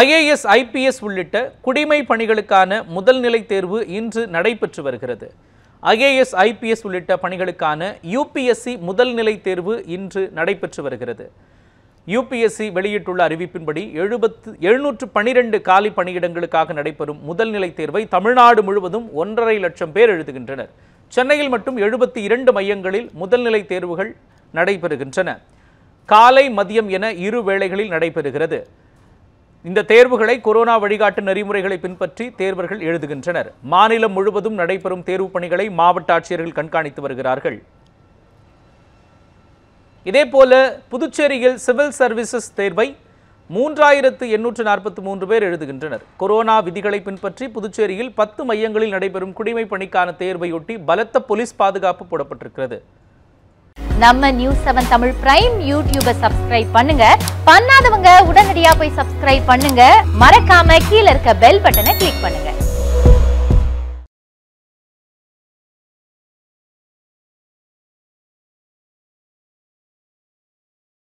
IAS IPS உள்ளிட்ட குடிமை பணிகளுக்கான நிலை தேர்வு இன்று நடைபெற்று வருகிறது ஐஏஎஸ் ஐபிஎஸ் உள்ளிட்ட பணிகளுக்கான யூபிஎஸ்சி நிலை தேர்வு இன்று நடைபெற்று வருகிறது யூபிஎஸ்சி வெளியிட்டுள்ள அறிவிப்பின்படி எழுபத்து எழுநூற்று பனிரெண்டு காலி பணியிடங்களுக்காக நடைபெறும் நிலை தேர்வை தமிழ்நாடு முழுவதும் ஒன்றரை லட்சம் பேர் எழுதுகின்றனர் சென்னையில் மட்டும் எழுபத்தி இரண்டு மையங்களில் முதல்நிலை தேர்வுகள் நடைபெறுகின்றன காலை மதியம் என இரு வேளைகளில் நடைபெறுகிறது இந்த தேர்வுகளை கொரோனா வழிகாட்டு நெறிமுறைகளை பின்பற்றி தேர்வர்கள் எழுதுகின்றனர் மாநிலம் முழுவதும் நடைபெறும் தேர்வுப் பணிகளை மாவட்ட ஆட்சியர்கள் கண்காணித்து வருகிறார்கள் இதேபோல புதுச்சேரியில் சிவில் சர்வீசஸ் தேர்வை மூன்றாயிரத்து எண்ணூற்று நாற்பத்தி மூன்று பேர் எழுதுகின்றனர் கொரோனா விதிகளை பின்பற்றி புதுச்சேரியில் பத்து மையங்களில் நடைபெறும் குடிமை பணிக்கான தேர்வையொட்டி பலத்த போலீஸ் பாதுகாப்பு போடப்பட்டிருக்கிறது நம்ம நியூஸ் செவன் தமிழ் பிரைம் யூடியூபை சப்ஸ்கிரைப் பண்ணுங்க பண்ணாதவங்க உடனடியா போய் சப்ஸ்கிரைப் பண்ணுங்க மறக்காம கீழே இருக்க பெல் பட்டனை கிளிக் பண்ணுங்க